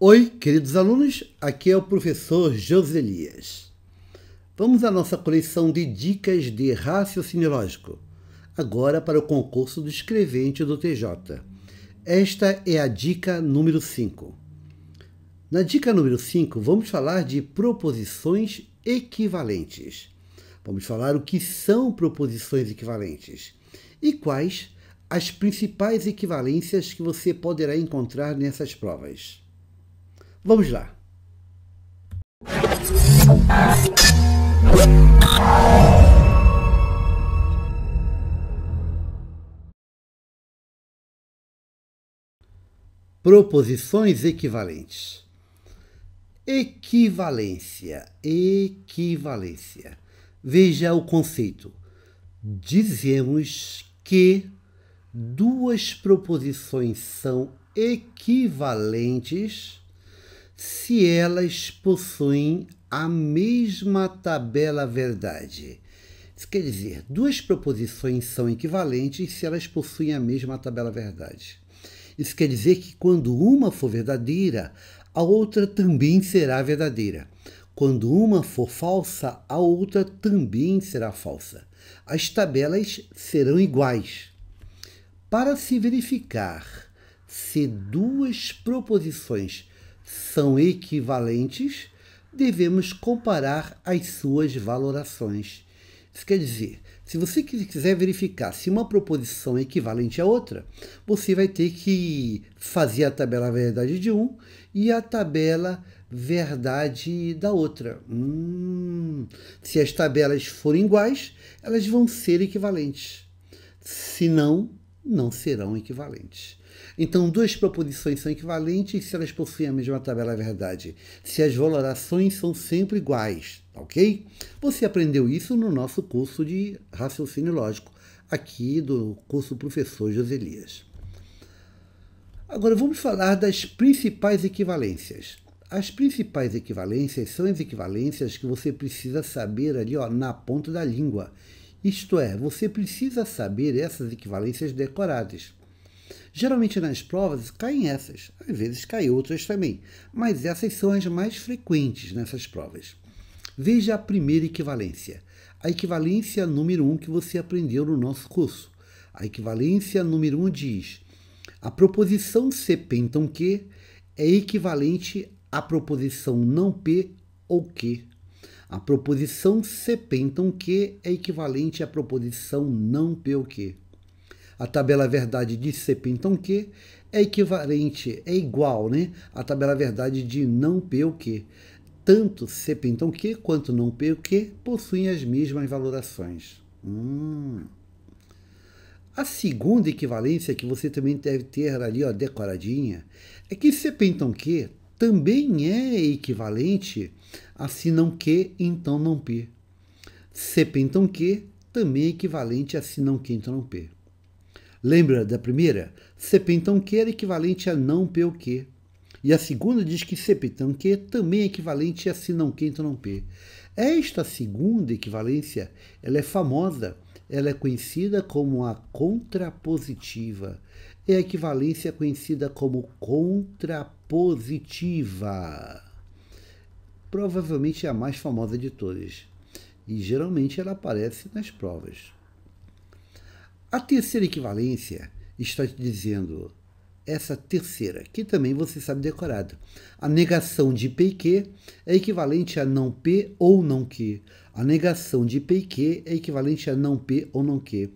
Oi, queridos alunos, aqui é o professor José Elias. Vamos à nossa coleção de dicas de raciocínio lógico, agora para o concurso do escrevente do TJ. Esta é a dica número 5. Na dica número 5, vamos falar de proposições equivalentes. Vamos falar o que são proposições equivalentes e quais as principais equivalências que você poderá encontrar nessas provas. Vamos lá. Proposições equivalentes. Equivalência. Equivalência. Veja o conceito. Dizemos que duas proposições são equivalentes se elas possuem a mesma tabela verdade. Isso quer dizer, duas proposições são equivalentes se elas possuem a mesma tabela verdade. Isso quer dizer que quando uma for verdadeira, a outra também será verdadeira. Quando uma for falsa, a outra também será falsa. As tabelas serão iguais. Para se verificar se duas proposições são equivalentes, devemos comparar as suas valorações. Isso quer dizer, se você quiser verificar se uma proposição é equivalente à outra, você vai ter que fazer a tabela verdade de um e a tabela verdade da outra. Hum, se as tabelas forem iguais, elas vão ser equivalentes. Se não, não serão equivalentes. Então, duas proposições são equivalentes se elas possuem a mesma tabela é verdade, se as valorações são sempre iguais, tá ok? Você aprendeu isso no nosso curso de raciocínio lógico, aqui do curso Professor Joselias. Agora vamos falar das principais equivalências. As principais equivalências são as equivalências que você precisa saber ali ó, na ponta da língua isto é, você precisa saber essas equivalências decoradas. Geralmente nas provas caem essas, às vezes caem outras também, mas essas são as mais frequentes nessas provas. Veja a primeira equivalência, a equivalência número 1 um que você aprendeu no nosso curso. A equivalência número 1 um diz: a proposição se p então que é equivalente à proposição não p ou que a proposição CP, então Q, é equivalente à proposição não P ou Q. A tabela verdade de CP, então Q, é equivalente, é igual né, à tabela verdade de não P ou Q. Tanto CP, então Q, quanto não P ou Q possuem as mesmas valorações. Hum. A segunda equivalência que você também deve ter ali ó, decoradinha é que CP então Q também é equivalente a se não que, então não p. CP então Q também é equivalente a se não Q então não P. Lembra da primeira? CP então Q era equivalente a não P ou Q. E a segunda diz que CP então Q também é equivalente a se não Q então não P. Esta segunda equivalência, ela é famosa, ela é conhecida como a contrapositiva é a equivalência conhecida como contrapositiva. Provavelmente é a mais famosa de todas, e geralmente ela aparece nas provas. A terceira equivalência está te dizendo essa terceira, que também você sabe decorada. A negação de P e Q é equivalente a não P ou não Q. A negação de P e Q é equivalente a não P ou não Q.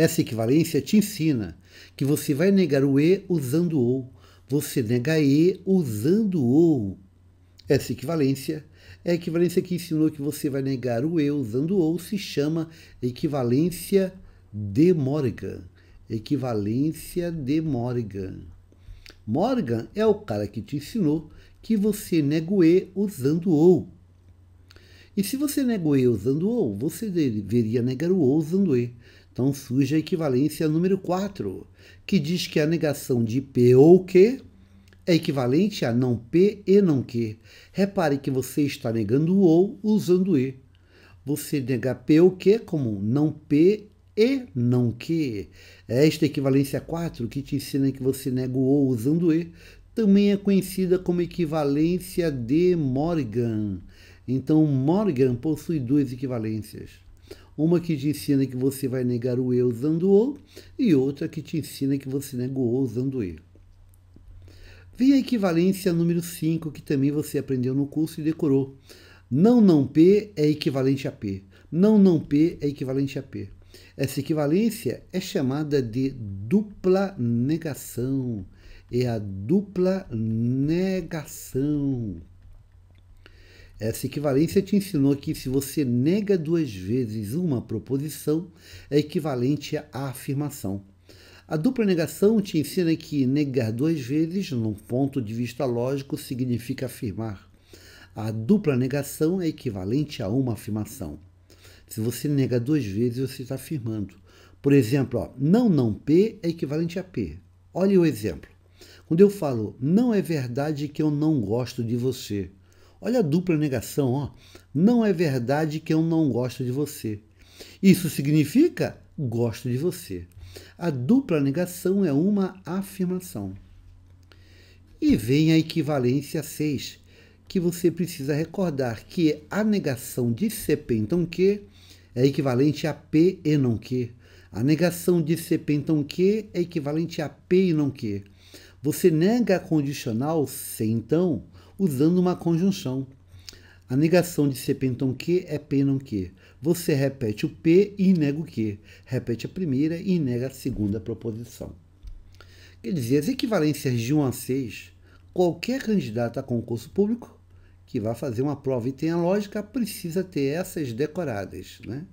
Essa equivalência te ensina que você vai negar o E usando ou. Você nega E usando ou. Essa equivalência é a equivalência que ensinou que você vai negar o E usando ou se chama equivalência de Morgan. Equivalência de Morgan. Morgan é o cara que te ensinou que você nega o E usando ou. E se você nega o E usando ou, você deveria negar o ou usando E. Então surge a equivalência número 4, que diz que a negação de P ou Q é equivalente a não P e não Q. Repare que você está negando o ou usando o E. Você nega P ou Q como não P e não Q. É esta equivalência 4, que te ensina que você nega o ou usando o E, também é conhecida como equivalência de Morgan. Então, Morgan possui duas equivalências. Uma que te ensina que você vai negar o eu usando o, e outra que te ensina que você nega o o usando o eu. Vem a equivalência número 5, que também você aprendeu no curso e decorou. Não não P é equivalente a P. Não não P é equivalente a P. Essa equivalência é chamada de dupla negação. É a dupla negação. Essa equivalência te ensinou que se você nega duas vezes uma proposição, é equivalente à afirmação. A dupla negação te ensina que negar duas vezes, num ponto de vista lógico, significa afirmar. A dupla negação é equivalente a uma afirmação. Se você nega duas vezes, você está afirmando. Por exemplo, ó, não não P é equivalente a P. Olhe o exemplo. Quando eu falo, não é verdade que eu não gosto de você, Olha a dupla negação, ó. Não é verdade que eu não gosto de você. Isso significa gosto de você. A dupla negação é uma afirmação. E vem a equivalência 6, que você precisa recordar que a negação de CP então que é equivalente a P e não que. A negação de CP então que é equivalente a P e não que. Você nega a condicional se então, usando uma conjunção. A negação de ser pentão que é p não que. Você repete o p e nega o que. Repete a primeira e nega a segunda proposição. Quer dizer, as equivalências de 1 a 6, qualquer candidato a concurso público que vá fazer uma prova e tenha lógica precisa ter essas decoradas, né?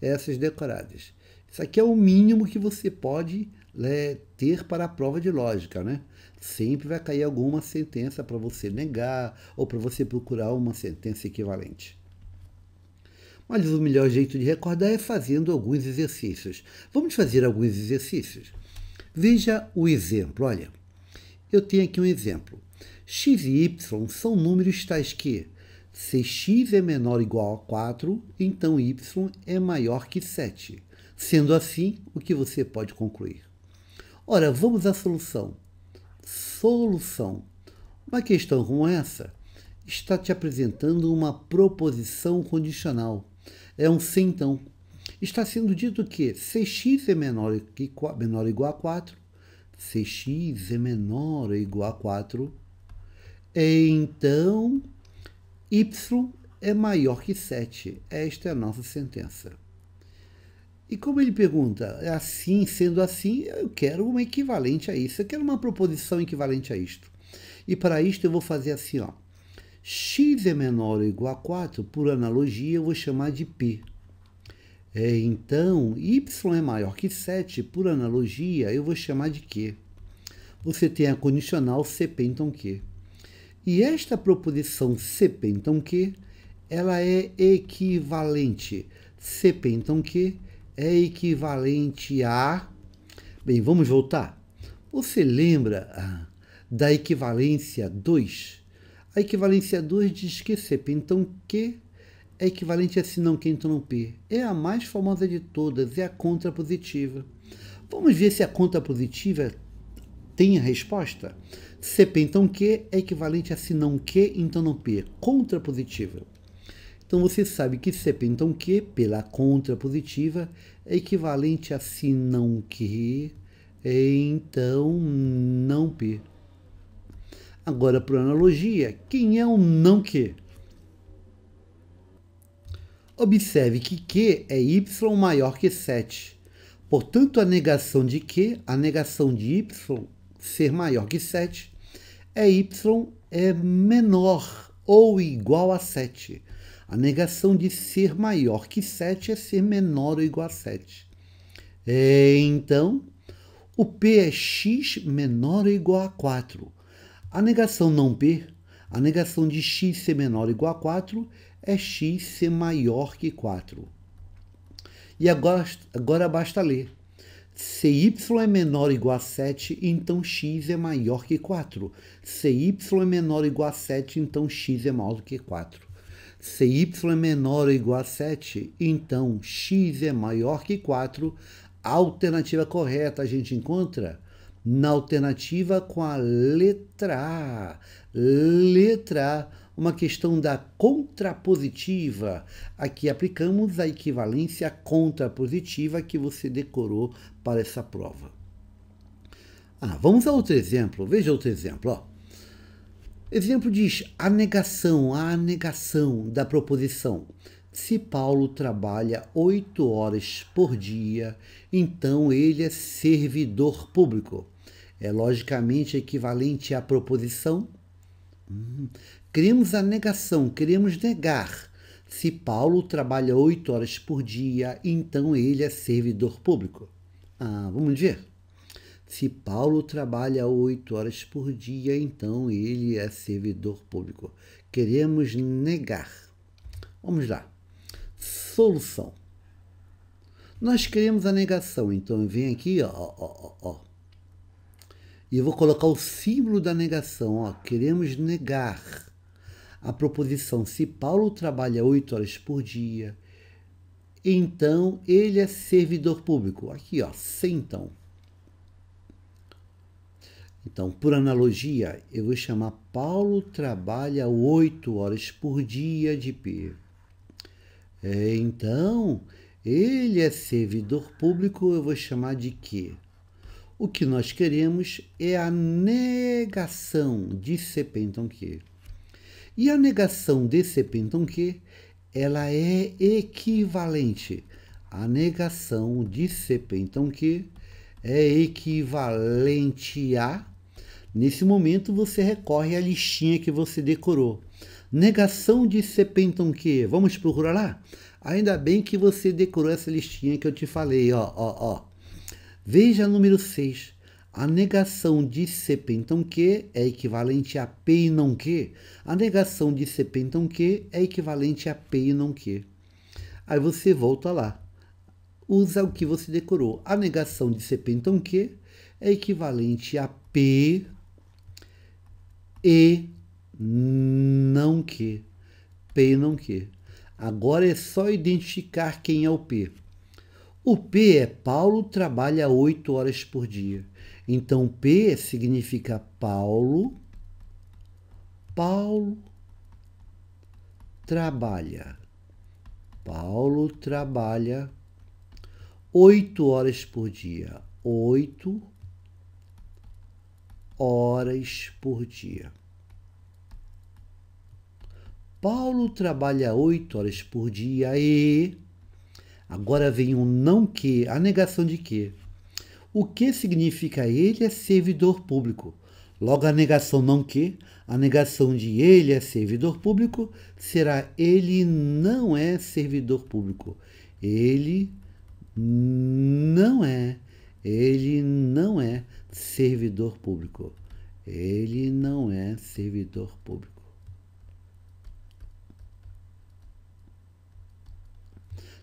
Essas decoradas. Isso aqui é o mínimo que você pode é, ter para a prova de lógica, né? Sempre vai cair alguma sentença para você negar ou para você procurar uma sentença equivalente. Mas o melhor jeito de recordar é fazendo alguns exercícios. Vamos fazer alguns exercícios. Veja o exemplo, olha. Eu tenho aqui um exemplo. x e y são números tais que se x é menor ou igual a 4, então y é maior que 7. Sendo assim, o que você pode concluir? Ora, vamos à solução. Solução. Uma questão como é é é essa está te apresentando uma proposição condicional. É um se então. Está sendo dito que se x é menor, que, menor ou igual a 4, se x é menor ou igual a 4, então y é maior que 7. Esta é a nossa sentença. E como ele pergunta, é assim, sendo assim, eu quero uma equivalente a isso, eu quero uma proposição equivalente a isto. E para isto eu vou fazer assim, ó. x é menor ou igual a 4, por analogia eu vou chamar de p. É, então, y é maior que 7, por analogia eu vou chamar de q. Você tem a condicional cp então q. E esta proposição cp então q, ela é equivalente cp então q é equivalente a. Bem, vamos voltar. Você lembra ah, da equivalência 2? A equivalência 2 diz que CP, então Q é equivalente a se não Q, então não P. É a mais famosa de todas, é a contrapositiva. Vamos ver se a contrapositiva tem a resposta? CP então Q é equivalente a se não Q, então não P. Contrapositiva. Então você sabe que CP, é então que, pela contrapositiva, é equivalente a se não que, é, então não P. Agora, por analogia, quem é o não que? Observe que Q é Y maior que 7. Portanto, a negação de Q, a negação de Y ser maior que 7, é Y é menor ou igual a 7. A negação de ser maior que 7 é ser menor ou igual a 7. É, então, o P é x menor ou igual a 4. A negação não P, a negação de x ser menor ou igual a 4, é x ser maior que 4. E agora, agora basta ler. Se y é menor ou igual a 7, então x é maior que 4. Se y é menor ou igual a 7, então x é maior do que 4. Se y é menor ou igual a 7, então x é maior que 4. A alternativa correta a gente encontra na alternativa com a letra A. Letra A, uma questão da contrapositiva. Aqui aplicamos a equivalência contrapositiva que você decorou para essa prova. Ah, vamos a outro exemplo. Veja outro exemplo. Ó. Exemplo diz a negação, a negação da proposição. Se Paulo trabalha oito horas por dia, então ele é servidor público. É logicamente equivalente à proposição. Hum, queremos a negação, queremos negar. Se Paulo trabalha oito horas por dia, então ele é servidor público. Ah, vamos ver. Se Paulo trabalha oito horas por dia, então ele é servidor público. Queremos negar. Vamos lá. Solução. Nós queremos a negação, então eu venho aqui, ó, ó, ó, ó. E eu vou colocar o símbolo da negação, ó. Queremos negar. A proposição, se Paulo trabalha oito horas por dia, então ele é servidor público. Aqui, ó, sem então. Então, por analogia, eu vou chamar Paulo trabalha oito horas por dia de p. É, então, ele é servidor público, eu vou chamar de quê? O que nós queremos é a negação de então, que? E a negação de então, que? ela é equivalente à negação de então, que? é equivalente a. Nesse momento você recorre à listinha que você decorou. Negação de sepenton que? Vamos procurar lá? Ainda bem que você decorou essa listinha que eu te falei, ó, ó, ó. Veja número 6. A negação de sepenton que é equivalente a p e não que. A negação de sepenton que é equivalente a p e não que. Aí você volta lá usa o que você decorou. A negação de CP, então, Q é equivalente a P e não Q. P não Q. Agora é só identificar quem é o P. O P é Paulo trabalha 8 horas por dia. Então P significa Paulo. Paulo trabalha. Paulo trabalha oito horas por dia. oito horas por dia. Paulo trabalha oito horas por dia e. Agora vem um não que, a negação de que. O que significa ele é servidor público. Logo, a negação não que, a negação de ele é servidor público, será ele não é servidor público. Ele não não é, ele não é servidor público. Ele não é servidor público.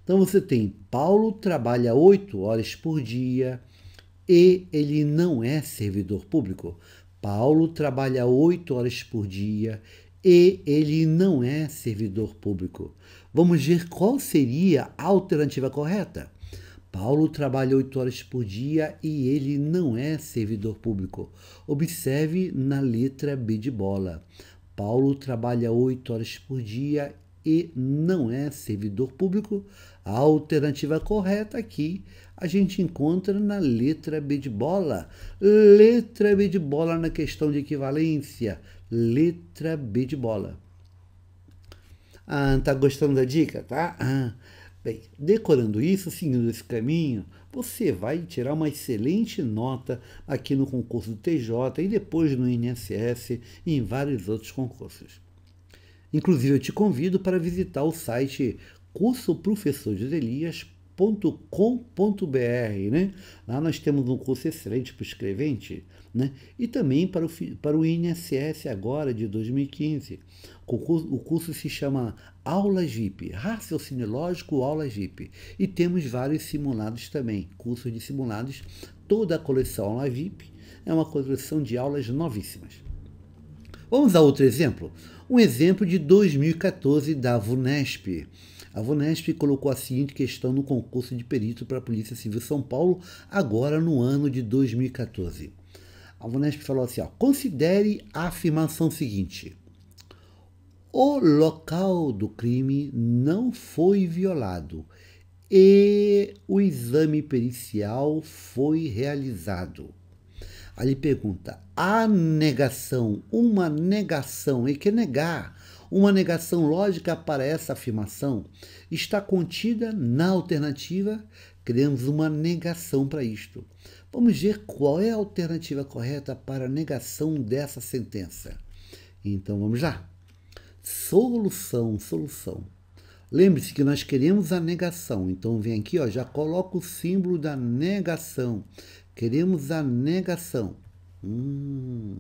Então você tem Paulo trabalha oito horas por dia e ele não é servidor público. Paulo trabalha oito horas por dia e ele não é servidor público. Vamos ver qual seria a alternativa correta. Paulo trabalha oito horas por dia e ele não é servidor público. Observe na letra B de bola. Paulo trabalha oito horas por dia e não é servidor público. A alternativa correta aqui a gente encontra na letra B de bola. Letra B de bola na questão de equivalência. Letra B de bola. Ah, tá gostando da dica, tá? Ah. Bem, decorando isso, seguindo esse caminho, você vai tirar uma excelente nota aqui no concurso do TJ e depois no INSS e em vários outros concursos. Inclusive, eu te convido para visitar o site cursoprofessordelias.com com.br, Né? Lá nós temos um curso excelente para o escrevente né? e também para o, para o INSS agora de 2015. O curso, o curso se chama Aulas VIP, Raciocínio Lógico Aulas VIP. E temos vários simulados também, cursos de simulados. Toda a coleção Aula VIP é uma coleção de aulas novíssimas. Vamos a outro exemplo? Um exemplo de 2014 da VUNESP. A Vunesp colocou a seguinte questão no concurso de perito para a Polícia Civil São Paulo, agora no ano de 2014. A Vunesp falou assim: ó, considere a afirmação seguinte. O local do crime não foi violado e o exame pericial foi realizado. Ali pergunta: a negação, uma negação, e que negar uma negação lógica para essa afirmação está contida na alternativa. Criamos uma negação para isto. Vamos ver qual é a alternativa correta para a negação dessa sentença. Então vamos lá. Solução, solução. Lembre-se que nós queremos a negação. Então vem aqui, ó, já coloca o símbolo da negação. Queremos a negação. Hum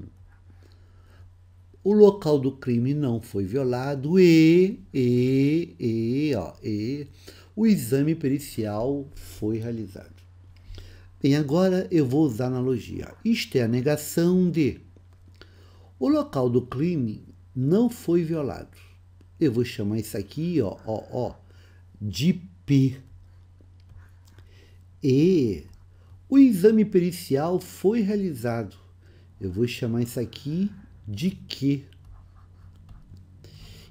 o local do crime não foi violado e, e, e, ó, e o exame pericial foi realizado. Bem, agora eu vou usar analogia. Isto é a negação de. O local do crime não foi violado. Eu vou chamar isso aqui, ó, ó, ó, de P. E o exame pericial foi realizado. Eu vou chamar isso aqui de que.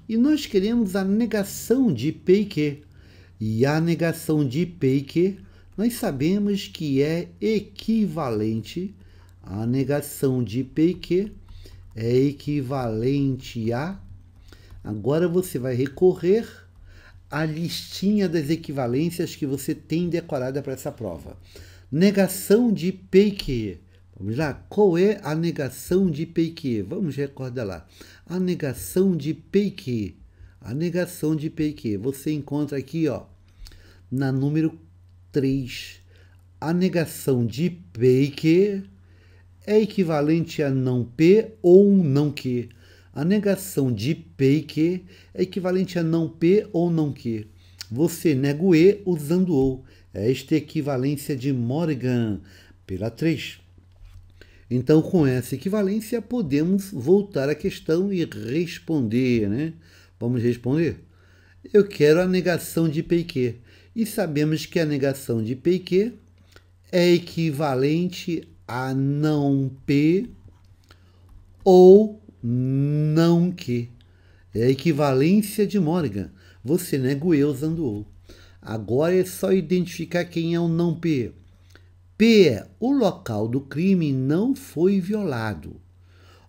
E nós queremos a negação de P e Q. E a negação de P e Q nós sabemos que é equivalente a negação de P e Q é equivalente a. Agora você vai recorrer à listinha das equivalências que você tem decorada para essa prova. Negação de P e Q Vamos lá? Qual é a negação de Peique? Vamos recordar lá. A negação de Peique. A negação de Peique. Você encontra aqui, ó, na número 3. A negação de Peique é equivalente a não P ou não Q. A negação de Peique é equivalente a não P ou não Q. Você nega o E usando o. É esta é a equivalência de Morgan pela 3. Então, com essa equivalência, podemos voltar à questão e responder, né? Vamos responder? Eu quero a negação de p E sabemos que a negação de q é equivalente a não P ou não Q. É a equivalência de Morgan. Você nega o eu usando o. Agora é só identificar quem é o não P é o local do crime não foi violado.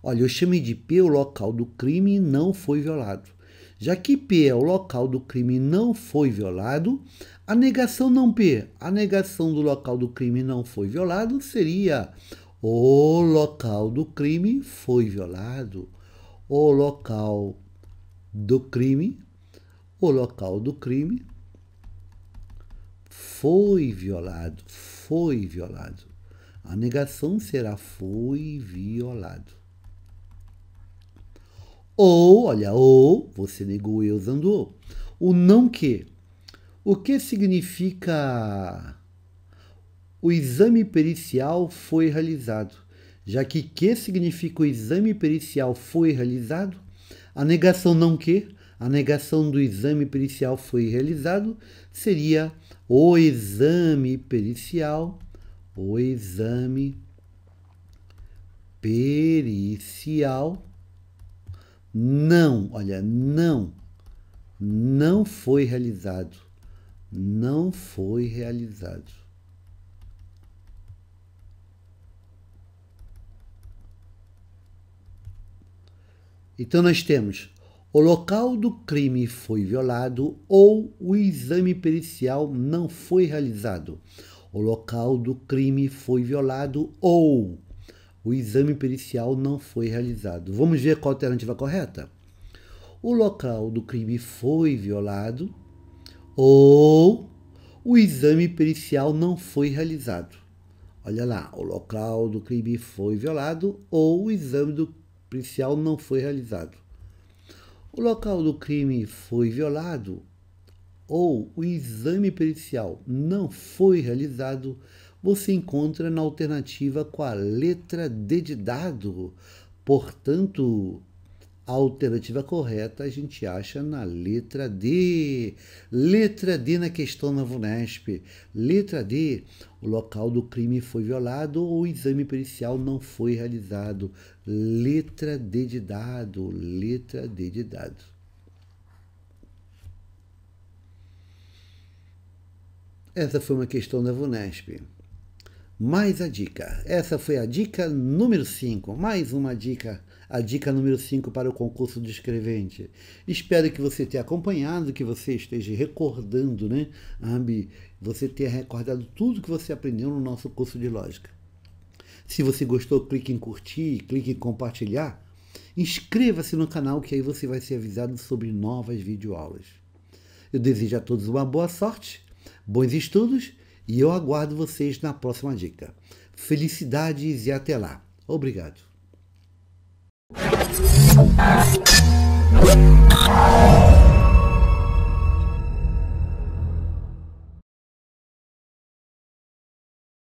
Olha, eu chamei de P o local do crime não foi violado. Já que P é o local do crime não foi violado, a negação não P, a negação do local do crime não foi violado seria o local do crime foi violado. O local do crime, o local do crime foi violado foi violado. A negação será foi violado. Ou, olha, ou, você negou eu usando ou. O não que. O que significa o exame pericial foi realizado? Já que que significa o exame pericial foi realizado, a negação não que a negação do exame pericial foi realizado, seria o exame pericial, o exame pericial não, olha, não não foi realizado. Não foi realizado. Então nós temos o local do crime foi violado ou o exame pericial não foi realizado. O local do crime foi violado ou o exame pericial não foi realizado. Vamos ver qual a alternativa correta? O local do crime foi violado ou o exame pericial não foi realizado. Olha lá, o local do crime foi violado ou o exame do pericial não foi realizado o local do crime foi violado ou o exame pericial não foi realizado, você encontra na alternativa com a letra D de dado. Portanto, a alternativa correta a gente acha na letra D. Letra D na questão na VUNESP. Letra D. O local do crime foi violado ou o exame pericial não foi realizado. Letra D de dado. Letra D de dado. Essa foi uma questão da VUNESP. Mais a dica. Essa foi a dica número 5. Mais uma dica a dica número 5 para o concurso de escrevente. Espero que você tenha acompanhado, que você esteja recordando, né? Ambi, você tenha recordado tudo que você aprendeu no nosso curso de lógica. Se você gostou, clique em curtir, clique em compartilhar. Inscreva-se no canal que aí você vai ser avisado sobre novas videoaulas. Eu desejo a todos uma boa sorte, bons estudos e eu aguardo vocês na próxima dica. Felicidades e até lá. Obrigado. What?